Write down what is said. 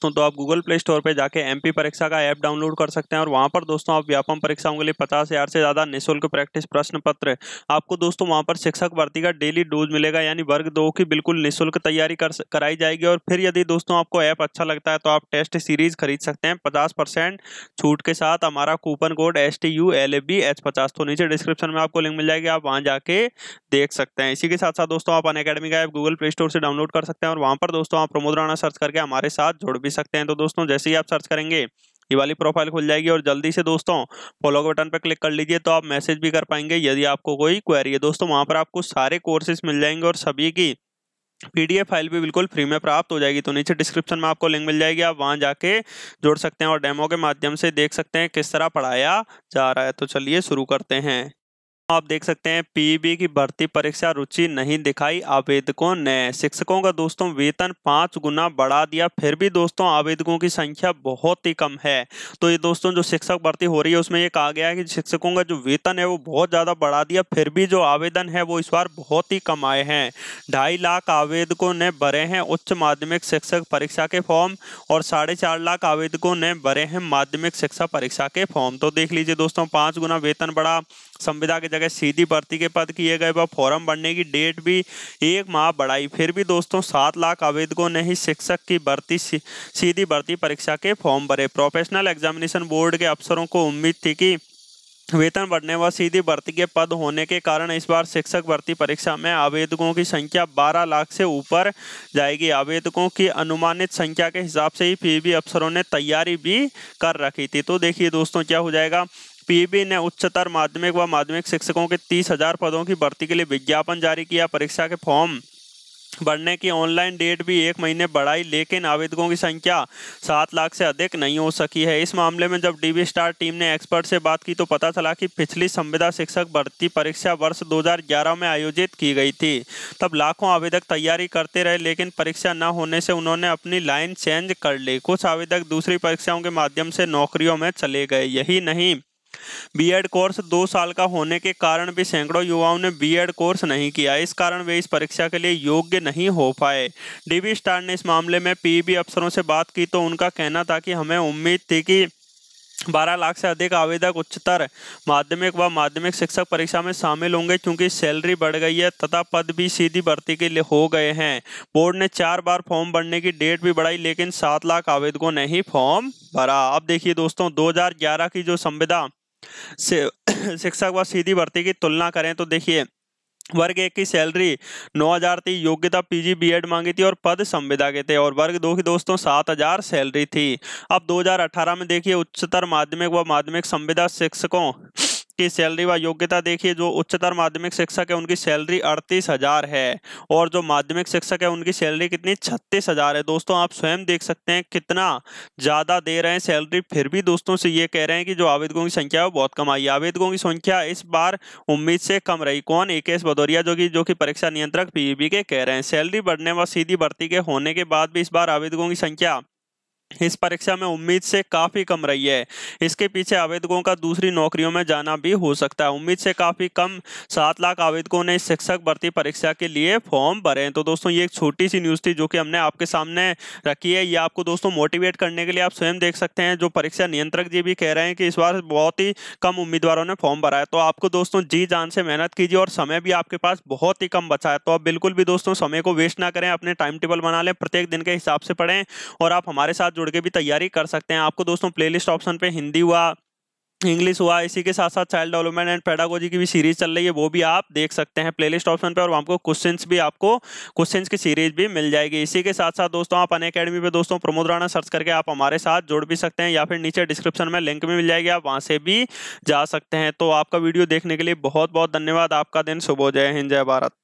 दोस्तों तो आप गूगल प्ले स्टोर पर जाके एमपी परीक्षा का ऐप डाउनलोड कर सकते हैं और वहाँ पर दोस्तों आप व्यापम परीक्षाओं के लिए पचास हजार से ज्यादा निःशुल्क प्रैक्टिस प्रश्न पत्र आपको दोस्तों वहाँ पर शिक्षक भर्ती का डेली डोज मिलेगा यानी वर्ग दो की बिल्कुल निःशुल्क तैयारी कर कराई जाएगी और फिर यदि दोस्तों आपको ऐप अच्छा लगता है तो आप टेस्ट सीरीज खरीद सकते हैं पचास छूट के साथ हमारा coupon code S T U L A B H पचास तो नीचे डिस्क्रिप्शन में आपको लिंक मिल जाएगी आप वहाँ जाके देख सकते हैं इसी के साथ साथ दोस्तों आप अन अकेडमी का ऐप गूगल प्ले स्टोर से डाउनलोड कर सकते हैं और वहाँ पर दोस्तों आप प्रमोद राणा सर्च करके हमारे साथ जुड़ भी भी सकते हैं तो दोस्तों जैसे ही आप सर्च करेंगे ये वाली प्रोफाइल खुल जाएगी और जल्दी से दोस्तों फॉलो के बटन पर क्लिक कर लीजिए तो आप मैसेज भी कर पाएंगे यदि आपको कोई क्वेरी है दोस्तों वहाँ पर आपको सारे कोर्सेज मिल जाएंगे और सभी की पीडीएफ फाइल भी बिल्कुल फ्री में प्राप्त हो जाएगी तो नीचे डिस्क्रिप्शन में आपको लिंक मिल जाएगी आप वहाँ जाके जोड़ सकते हैं और डेमो के माध्यम से देख सकते हैं किस तरह पढ़ाया जा रहा है तो चलिए शुरू करते हैं आप देख सकते हैं पीबी e की भर्ती परीक्षा रुचि नहीं दिखाई आवेदकों ने शिक्षकों का दोस्तों वेतन पाँच गुना बढ़ा दिया फिर भी दोस्तों आवेदकों की संख्या बहुत ही कम है तो ये दोस्तों जो शिक्षक भर्ती हो रही है उसमें ये कहा गया है कि शिक्षकों का जो वेतन है वो बहुत ज़्यादा बढ़ा दिया फिर भी जो आवेदन है वो इस बार बहुत ही कम आए हैं ढाई लाख आवेदकों ने भरे हैं उच्च माध्यमिक शिक्षक परीक्षा के फॉर्म और साढ़े लाख आवेदकों ने भरे हैं माध्यमिक शिक्षा परीक्षा के फॉर्म तो देख लीजिए दोस्तों पाँच गुना वेतन बढ़ा संविदा की जगह सीधी भर्ती के पद किए गए व फॉर्म भरने की डेट भी एक माह बढ़ाई फिर भी दोस्तों सात लाख आवेदकों ने ही शिक्षक की भर्ती सीधी भर्ती परीक्षा के फॉर्म भरे प्रोफेशनल एग्जामिनेशन बोर्ड के अफसरों को उम्मीद थी कि वेतन बढ़ने व सीधी भर्ती के पद होने के कारण इस बार शिक्षक भर्ती परीक्षा में आवेदकों की संख्या 12 लाख से ऊपर जाएगी आवेदकों की अनुमानित संख्या के हिसाब से ही फिर भी अफसरों ने तैयारी भी कर रखी थी तो देखिए दोस्तों क्या हो जाएगा पीबी ने उच्चतर माध्यमिक व माध्यमिक शिक्षकों के तीस हजार पदों की भर्ती के लिए विज्ञापन जारी किया परीक्षा के फॉर्म भरने की ऑनलाइन डेट भी एक महीने बढ़ाई लेकिन आवेदकों की संख्या सात लाख से अधिक नहीं हो सकी है इस मामले में जब डीबी स्टार टीम ने एक्सपर्ट से बात की तो पता चला कि पिछली संविदा शिक्षक भर्ती परीक्षा वर्ष 2011 में आयोजित की गई थी तब लाखों आवेदक तैयारी करते रहे लेकिन परीक्षा न होने से उन्होंने अपनी लाइन चेंज कर ली कुछ आवेदक दूसरी परीक्षाओं के माध्यम से नौकरियों में चले गए यही नहीं बीएड कोर्स दो साल का होने के कारण भी सैकड़ों युवाओं ने बीएड कोर्स नहीं किया इस कारण वे इस परीक्षा के लिए योग्य नहीं हो पाए डीबी स्टार ने इस मामले में पीबी e अफसरों से बात की तो उनका कहना था कि हमें उम्मीद थी कि 12 लाख से अधिक आवेदक उच्चतर माध्यमिक व माध्यमिक शिक्षक परीक्षा में शामिल होंगे क्योंकि सैलरी बढ़ गई है तथा पद भी सीधी भर्ती के लिए हो गए हैं बोर्ड ने चार बार फॉर्म भरने की डेट भी बढ़ाई लेकिन सात लाख आवेदकों ने ही फॉर्म भरा अब देखिए दोस्तों 2011 की जो संविदा शिक्षक व सीधी भर्ती की तुलना करें तो देखिए वर्ग एक की सैलरी नौ हजार थी योग्यता पीजी बीएड मांगी थी और पद संविदा के थे और वर्ग दो की दोस्तों सात हजार सैलरी थी अब 2018 में देखिए उच्चतर माध्यमिक व माध्यमिक संविदा शिक्षकों की सैलरी व योग्यता देखिए जो उच्चतर माध्यमिक शिक्षक है उनकी सैलरी अड़तीस हजार है और जो माध्यमिक शिक्षक है उनकी सैलरी कितनी छत्तीस हजार है दोस्तों आप स्वयं देख सकते हैं कितना ज़्यादा दे रहे हैं सैलरी फिर भी दोस्तों से ये कह रहे हैं कि जो आवेदकों की संख्या है वो बहुत कम आई आवेदकों की संख्या इस बार उम्मीद से कम रही कौन ए भदौरिया जो की जो की परीक्षा नियंत्रक पीबी के कह रहे हैं सैलरी बढ़ने व सीधी भर्ती के होने के बाद भी इस बार आवेदकों की संख्या इस परीक्षा में उम्मीद से काफ़ी कम रही है इसके पीछे आवेदकों का दूसरी नौकरियों में जाना भी हो सकता है उम्मीद से काफ़ी कम सात लाख आवेदकों ने शिक्षक भर्ती परीक्षा के लिए फॉर्म भरे हैं तो दोस्तों ये एक छोटी सी न्यूज़ थी जो कि हमने आपके सामने रखी है ये आपको दोस्तों मोटिवेट करने के लिए आप स्वयं देख सकते हैं जो परीक्षा नियंत्रक जी भी कह रहे हैं कि इस बार बहुत ही कम उम्मीदवारों ने फॉर्म भरा है तो आपको दोस्तों जी जान से मेहनत कीजिए और समय भी आपके पास बहुत ही कम बचा है तो आप बिल्कुल भी दोस्तों समय को वेस्ट ना करें अपने टाइम टेबल बना लें प्रत्येक दिन के हिसाब से पढ़ें और आप हमारे साथ जुड़ के भी तैयारी कर सकते हैं आपको दोस्तों प्लेलिस्ट ऑप्शन पे हिंदी हुआ इंग्लिश हुआ इसी के साथ साथ चाइल्ड डेवलपमेंट एंड पेडागोजी की भी सीरीज चल रही है वो भी आप देख सकते हैं प्लेलिस्ट ऑप्शन पे और आपको क्वेश्चंस भी आपको क्वेश्चंस की सीरीज भी मिल जाएगी इसी के साथ साथ दोस्तों आप अन अकेडमी पर दोस्तों प्रमोद राणा सर्च करके आप हमारे साथ जुड़ भी सकते हैं या फिर नीचे डिस्क्रिप्शन में लिंक भी मिल जाएगी आप वहाँ से भी जा सकते हैं तो आपका वीडियो देखने के लिए बहुत बहुत धन्यवाद आपका दिन शुभ हो जय हिंद जय भारत